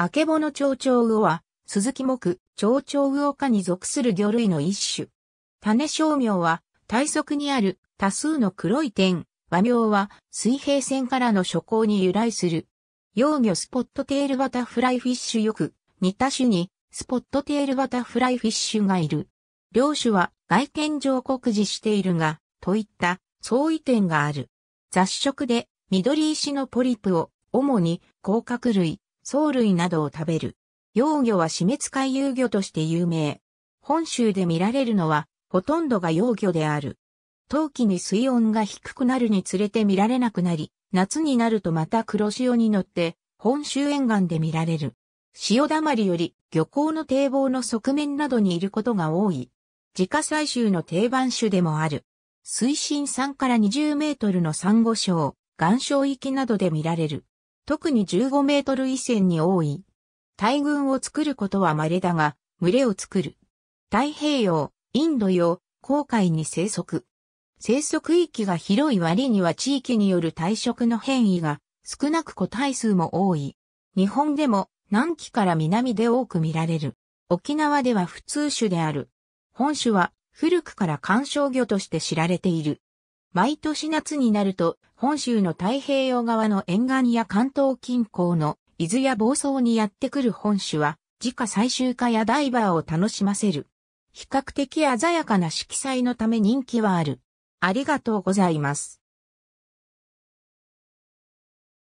アケボの蝶々魚は、鈴木木、蝶々魚科に属する魚類の一種。種小名は、体側にある多数の黒い点、和名は水平線からの諸行に由来する。幼魚スポットテールバタフライフィッシュよく、似た種に、スポットテールバタフライフィッシュがいる。両種は外見上告示しているが、といった相違点がある。雑食で緑石のポリプを、主に甲殻類、藻類などを食べる。幼魚は死滅回遊魚として有名。本州で見られるのは、ほとんどが幼魚である。冬季に水温が低くなるにつれて見られなくなり、夏になるとまた黒潮に乗って、本州沿岸で見られる。潮だまりより漁港の堤防の側面などにいることが多い。自家採集の定番種でもある。水深3から20メートルのサンゴ礁、岩礁域などで見られる。特に15メートル以線に多い。大群を作ることは稀だが、群れを作る。太平洋、インド洋、航海に生息。生息域が広い割には地域による体色の変異が少なく個体数も多い。日本でも南紀から南で多く見られる。沖縄では普通種である。本種は古くから観賞魚として知られている。毎年夏になると、本州の太平洋側の沿岸や関東近郊の伊豆や房総にやってくる本種は、自家採集家やダイバーを楽しませる。比較的鮮やかな色彩のため人気はある。ありがとうございます。